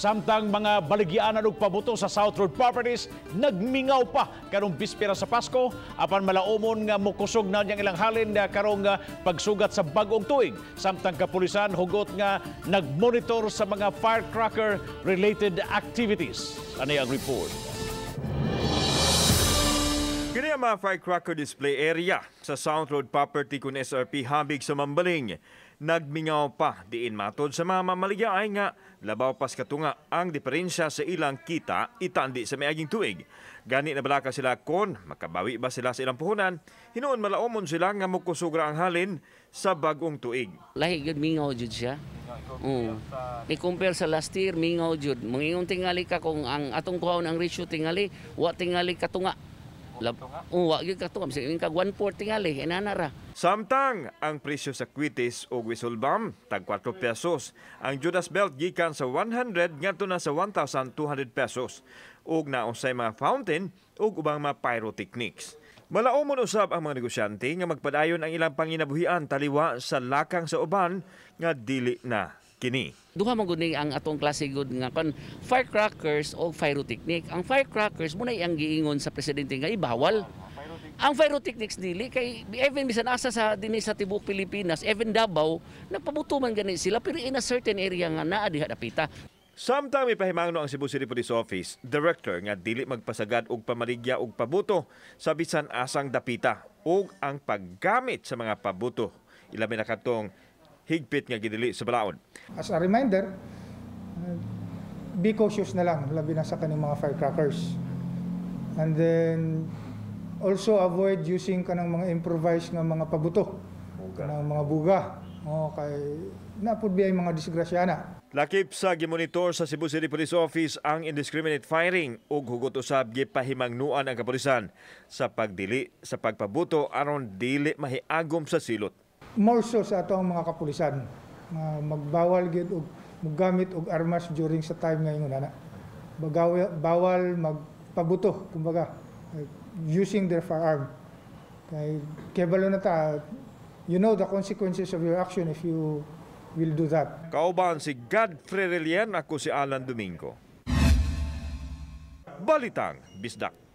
Samtang mga baligyanan og pabuto sa South Road Properties nagmingaw pa karong bispira sa Pasko apan malaumon nga mukusog na niyang ilang halin na karong ah, pagsugat sa bagong tuig. Samtang kapulisan hugot nga nagmonitor sa mga firecracker related activities. Ano ang report? Huli ang mga firecracker display area sa South Road Property kun SRP Habig sa Mambaling. Nagmingaw pa diin matod sa mga mamaligya ay nga labaw pas katunga ang diferensya sa ilang kita itandi sa mayaging tuig. Gani na balaka sila kon makabawi ba sila sa ilang puhunan, hinoon malaomon sila nga mukusugra ang halin sa bagong tuig. Lahi gud mingaw jud siya. Oo. Mm. compare sa last year mingaw jud. Mangingon tingali ka kung ang atong kuhaon ang ratio tingali, wa tingali katunga. Lab Uwa, yung katuam, yung kag 140 nga li, inanara. Samtang, ang presyo sa kwitis o wisulbam, tag 4 pesos. Ang Judas Belt gikan sa 100 ngato na sa 1,200 pesos. Og naon mga fountain og ubang mga pyrotechnics. Malaumon usab ang mga negosyante nga magpadayon ang ilang panginabuhian taliwa sa lakang sa uban nga dili na kini. Duha man gud ang atong klase good nga kon firecrackers o pyrotechnic. Ang firecrackers muna na ang giingon sa presidente nga ibawal. Ang pyrotechnics dili kay even bisan asa sa dinhi sa tibuok Pilipinas, even Davao, nagpabutuman gani sila pero in a certain area nga naa diha dapita. Samtang may pahimangno ang Cebu City Police Office, director nga dili magpasagad og pamaligya og pabuto sa bisan asang dapita ug ang paggamit sa mga pabuto. Ilabi na katong higpit nga gidili sa balaod. As a reminder, uh, be cautious na lang labi na sa kaning mga firecrackers. And then also avoid using kanang mga improvised nga mga pabuto, buga. kanang mga buga. Oh, kay napud biay mga disgrasya na. Lakip sa gimonitor sa Cebu City Police Office ang indiscriminate firing ug hugot usab gipahimangnuan ang kapolisan sa pagdili sa pagpabuto aron dili mahiagom sa silot more so sa ato ang mga kapulisan uh, magbawal gid og mugamit og armas during sa time ngayon ana bawal magpabuto kumbaga uh, using their firearm kay kebalo na ta you know the consequences of your action if you will do that kauban si Godfrey Relian ako si Alan Domingo Balitang Bisdak